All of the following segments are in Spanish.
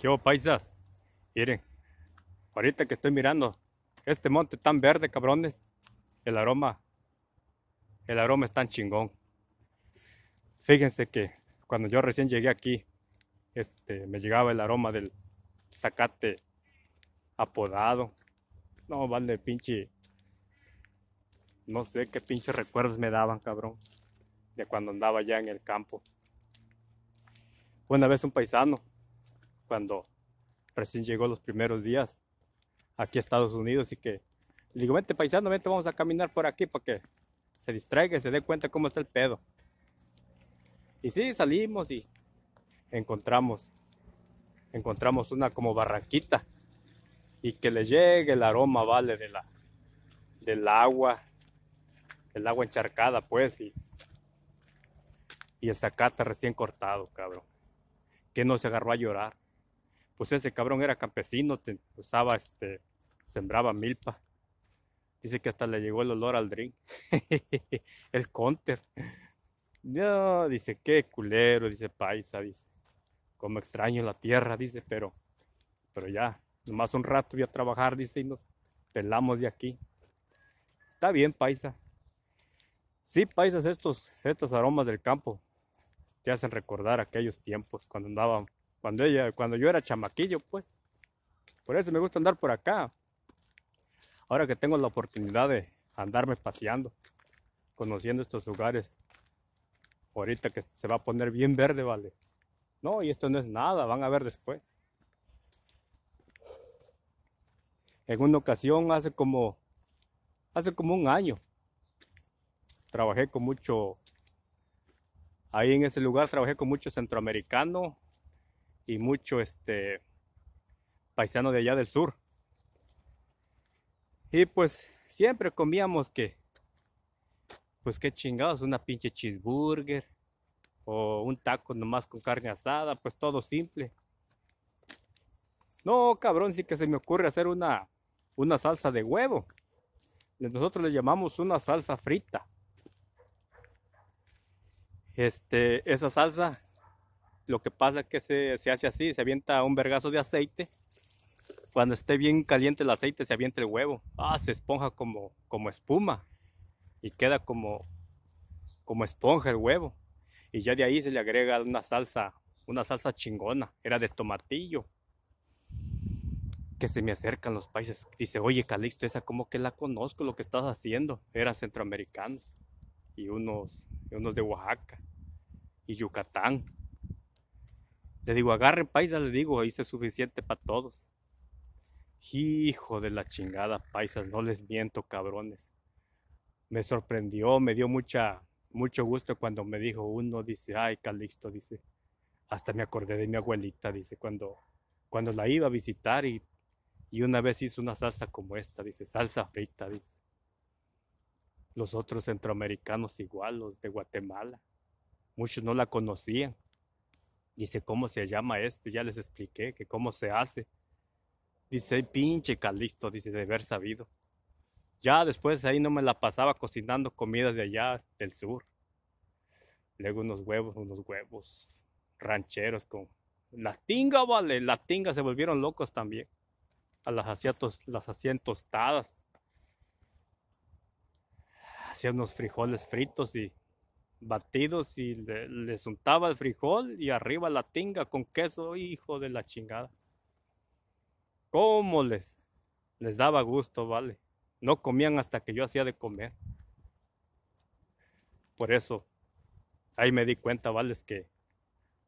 ¿Qué paisas? Miren, ahorita que estoy mirando este monte tan verde, cabrones, el aroma, el aroma es tan chingón. Fíjense que cuando yo recién llegué aquí, este, me llegaba el aroma del zacate apodado. No, vale, pinche, no sé qué pinches recuerdos me daban, cabrón, de cuando andaba ya en el campo. Una vez un paisano cuando recién llegó los primeros días aquí a Estados Unidos y que le digo, vente paisano, vente, vamos a caminar por aquí para que se distraiga se dé cuenta cómo está el pedo. Y sí, salimos y encontramos, encontramos una como barranquita y que le llegue el aroma, vale, de la, del agua, el agua encharcada, pues, y, y el zacate recién cortado, cabrón, que no se agarró a llorar pues ese cabrón era campesino, te, usaba este, sembraba milpa. Dice que hasta le llegó el olor al drink. el counter. No, dice, qué culero, dice paisa, dice. Como extraño la tierra, dice, pero, pero ya, nomás un rato voy a trabajar, dice, y nos pelamos de aquí. Está bien, paisa. Sí, paisas, estos, estos aromas del campo te hacen recordar aquellos tiempos cuando andaban cuando, ella, cuando yo era chamaquillo, pues. Por eso me gusta andar por acá. Ahora que tengo la oportunidad de andarme paseando, conociendo estos lugares. Ahorita que se va a poner bien verde, vale. No, y esto no es nada, van a ver después. En una ocasión, hace como, hace como un año, trabajé con mucho, ahí en ese lugar trabajé con mucho centroamericano, y mucho este paisano de allá del sur. Y pues siempre comíamos que, pues qué chingados, una pinche cheeseburger o un taco nomás con carne asada, pues todo simple. No, cabrón, sí que se me ocurre hacer una, una salsa de huevo. Nosotros le llamamos una salsa frita. Este, esa salsa lo que pasa es que se, se hace así, se avienta un vergazo de aceite. Cuando esté bien caliente el aceite, se avienta el huevo. Ah, se esponja como, como espuma. Y queda como, como esponja el huevo. Y ya de ahí se le agrega una salsa, una salsa chingona. Era de tomatillo que se me acercan los países. Dice, oye Calixto, esa como que la conozco, lo que estás haciendo. Eran centroamericanos y unos, unos de Oaxaca y Yucatán. Le digo, agarren paisa, le digo, hice suficiente para todos. Hijo de la chingada, paisas, no les miento, cabrones. Me sorprendió, me dio mucha, mucho gusto cuando me dijo uno, dice, ay, Calixto, dice, hasta me acordé de mi abuelita, dice, cuando, cuando la iba a visitar y, y una vez hizo una salsa como esta, dice, salsa frita, dice. Los otros centroamericanos igual, los de Guatemala, muchos no la conocían. Dice, ¿cómo se llama esto? Ya les expliqué que cómo se hace. Dice, pinche calisto dice, de haber sabido. Ya después ahí no me la pasaba cocinando comidas de allá del sur. Luego unos huevos, unos huevos rancheros con... La tinga, vale, la tinga se volvieron locos también. A las las hacían tostadas. Hacía unos frijoles fritos y batidos y les untaba el frijol y arriba la tinga con queso, hijo de la chingada. ¿Cómo les? Les daba gusto, vale. No comían hasta que yo hacía de comer. Por eso, ahí me di cuenta, vale, es que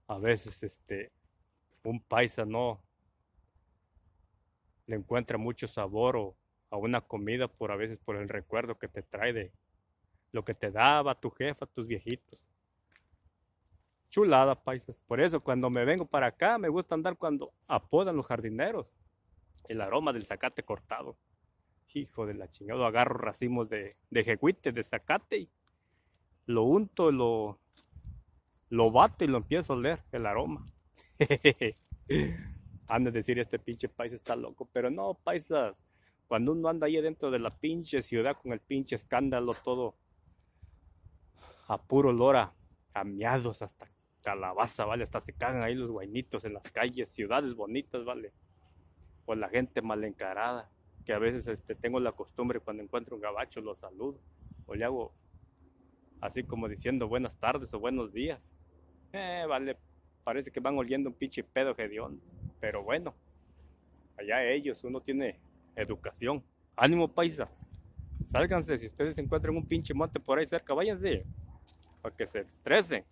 a veces este, un paisa no le encuentra mucho sabor o, a una comida por a veces por el recuerdo que te trae de, lo que te daba tu jefa, tus viejitos. Chulada, paisas. Por eso cuando me vengo para acá me gusta andar cuando apodan los jardineros. El aroma del zacate cortado. Hijo de la chingada, agarro racimos de, de de zacate y lo unto, lo, lo bato y lo empiezo a oler, el aroma. Han de decir, este pinche país está loco, pero no, paisas, cuando uno anda ahí dentro de la pinche ciudad con el pinche escándalo, todo a puro olor a, hasta calabaza, ¿vale? Hasta se cagan ahí los guainitos en las calles, ciudades bonitas, ¿vale? o pues la gente mal encarada, que a veces este, tengo la costumbre cuando encuentro un gabacho lo saludo o le hago así como diciendo buenas tardes o buenos días. Eh, vale, parece que van oliendo un pinche pedo gedeón. pero bueno, allá ellos, uno tiene educación. Ánimo paisa, sálganse si ustedes encuentran un pinche monte por ahí cerca, váyanse para que se estrese.